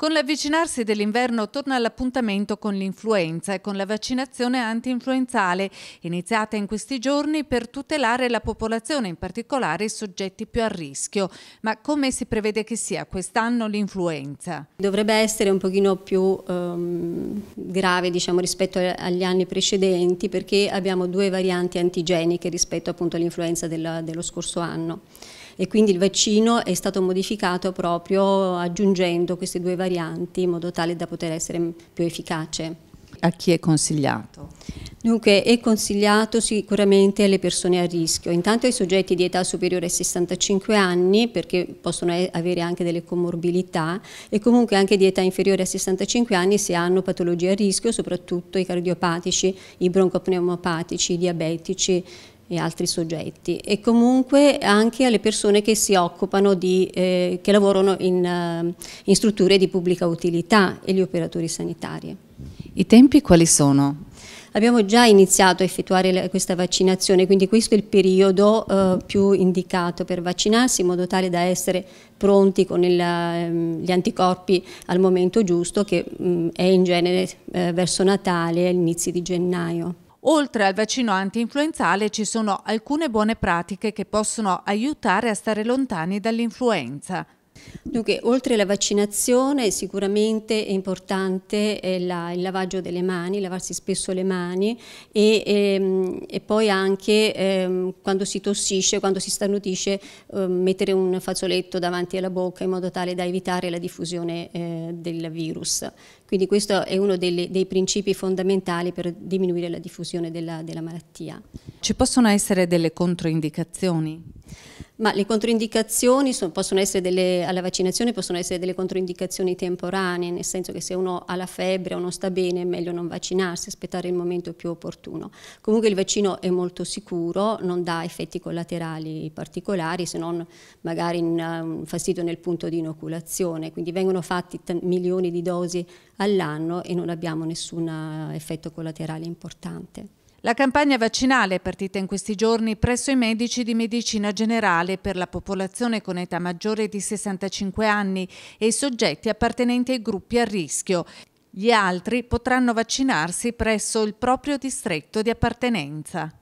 Con l'avvicinarsi dell'inverno torna l'appuntamento con l'influenza e con la vaccinazione anti-influenzale, iniziata in questi giorni per tutelare la popolazione, in particolare i soggetti più a rischio. Ma come si prevede che sia quest'anno l'influenza? Dovrebbe essere un pochino più um, grave diciamo, rispetto agli anni precedenti perché abbiamo due varianti antigeniche rispetto all'influenza dello scorso anno e quindi il vaccino è stato modificato proprio aggiungendo queste due varianti varianti in modo tale da poter essere più efficace. A chi è consigliato? Dunque è consigliato sicuramente alle persone a rischio, intanto ai soggetti di età superiore ai 65 anni perché possono avere anche delle comorbilità e comunque anche di età inferiore a 65 anni se hanno patologie a rischio, soprattutto i cardiopatici, i broncopneumopatici, i diabetici, e altri soggetti e comunque anche alle persone che si occupano di, eh, che lavorano in, eh, in strutture di pubblica utilità e gli operatori sanitari. I tempi quali sono? Abbiamo già iniziato a effettuare questa vaccinazione, quindi questo è il periodo eh, più indicato per vaccinarsi in modo tale da essere pronti con il, ehm, gli anticorpi al momento giusto che mh, mm, è in genere eh, verso Natale, inizi di gennaio. Oltre al vaccino anti-influenzale ci sono alcune buone pratiche che possono aiutare a stare lontani dall'influenza. Dunque, oltre alla vaccinazione sicuramente è importante eh, la, il lavaggio delle mani, lavarsi spesso le mani e, e, ehm, e poi anche eh, quando si tossisce, quando si starnutisce, eh, mettere un fazzoletto davanti alla bocca in modo tale da evitare la diffusione eh, del virus. Quindi questo è uno delle, dei principi fondamentali per diminuire la diffusione della, della malattia. Ci possono essere delle controindicazioni? Ma le controindicazioni sono, delle, alla vaccinazione possono essere delle controindicazioni temporanee, nel senso che se uno ha la febbre o non sta bene è meglio non vaccinarsi, aspettare il momento più opportuno. Comunque il vaccino è molto sicuro, non dà effetti collaterali particolari se non magari uh, un fastidio nel punto di inoculazione, quindi vengono fatti milioni di dosi all'anno e non abbiamo nessun eh, effetto collaterale importante. La campagna vaccinale è partita in questi giorni presso i medici di medicina generale per la popolazione con età maggiore di 65 anni e i soggetti appartenenti ai gruppi a rischio. Gli altri potranno vaccinarsi presso il proprio distretto di appartenenza.